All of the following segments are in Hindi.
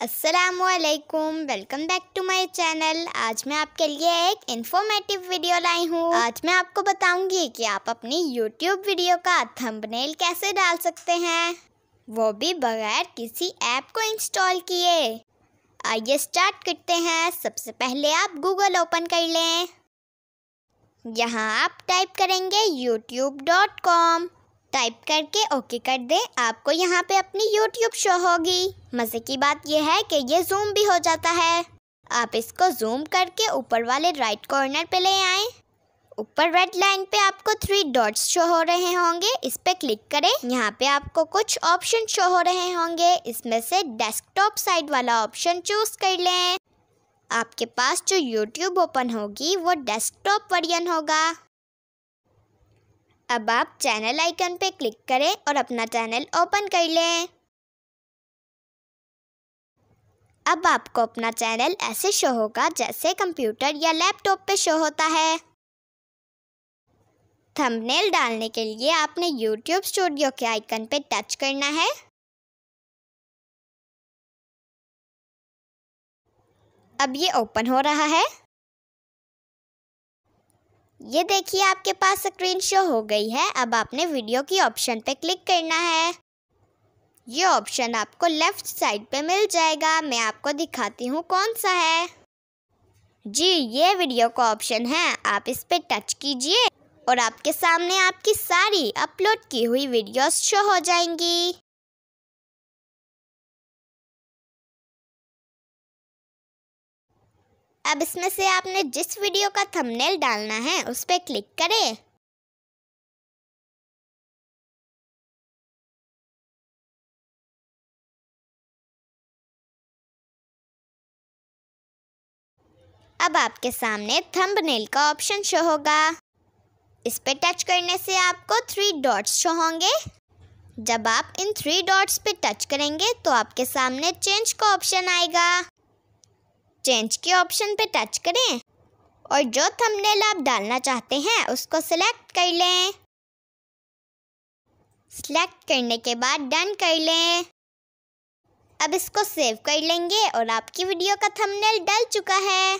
असलकुम welcome back to my channel आज मैं आपके लिए एक इन्फॉर्मेटिव वीडियो लाई हूँ आज मैं आपको बताऊंगी कि आप अपनी यूट्यूब वीडियो का थंबनेल कैसे डाल सकते हैं वो भी बगैर किसी ऐप को इंस्टॉल किए आइए स्टार्ट करते हैं सबसे पहले आप गूगल ओपन कर लें यहाँ आप टाइप करेंगे यूट्यूब डॉट कॉम टाइप करके ओके कर दें आपको यहाँ पे अपनी यूट्यूब शो होगी मज़े की बात यह है कि ये जूम भी हो जाता है आप इसको जूम करके ऊपर वाले राइट कॉर्नर पे ले आए ऊपर रेड लाइन पे आपको थ्री डॉट्स शो हो रहे होंगे इस पे क्लिक करें यहाँ पे आपको कुछ ऑप्शन शो हो रहे होंगे इसमें से डेस्कटॉप साइड वाला ऑप्शन चूज कर लें आपके पास जो यूट्यूब ओपन होगी वो डेस्कटॉप वर्जन होगा अब आप चैनल आइकन पर क्लिक करें और अपना चैनल ओपन कर लें अब आपको अपना चैनल ऐसे शो होगा जैसे कंप्यूटर या लैपटॉप पे शो होता है थंबनेल डालने के लिए आपने YouTube स्टूडियो के आइकन पे टच करना है अब ये ओपन हो रहा है ये देखिए आपके पास स्क्रीन शो हो गई है अब आपने वीडियो की ऑप्शन पे क्लिक करना है ये ऑप्शन आपको लेफ़्ट साइड पे मिल जाएगा मैं आपको दिखाती हूँ कौन सा है जी ये वीडियो का ऑप्शन है आप इस पर टच कीजिए और आपके सामने आपकी सारी अपलोड की हुई वीडियोस शो हो जाएंगी अब इसमें से आपने जिस वीडियो का थंबनेल डालना है उस पर क्लिक करें अब आपके सामने थंबनेल का ऑप्शन शो होगा इस पर टच करने से आपको थ्री डॉट्स शो होंगे जब आप इन थ्री डॉट्स पे टच करेंगे तो आपके सामने चेंज का ऑप्शन आएगा चेंज के ऑप्शन पे टच करें और जो थंबनेल आप डालना चाहते हैं उसको सिलेक्ट कर लें सिलेक्ट करने के बाद डन कर लें अब इसको सेव कर लेंगे और आपकी वीडियो का थंबनेल डल चुका है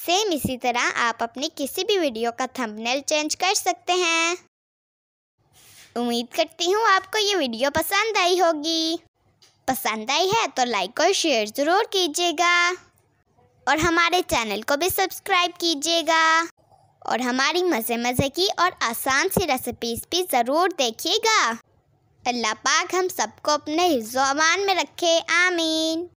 सेम इसी तरह आप अपनी किसी भी वीडियो का थंबनेल चेंज कर सकते हैं उम्मीद करती हूँ आपको ये वीडियो पसंद आई होगी पसंद आई है तो लाइक और शेयर ज़रूर कीजिएगा और हमारे चैनल को भी सब्सक्राइब कीजिएगा और हमारी मज़े मज़े की और आसान सी रेसिपीज़ भी ज़रूर देखिएगा अल्लाह पाक हम सबको अपने हिज्जोमान में रखे आमीन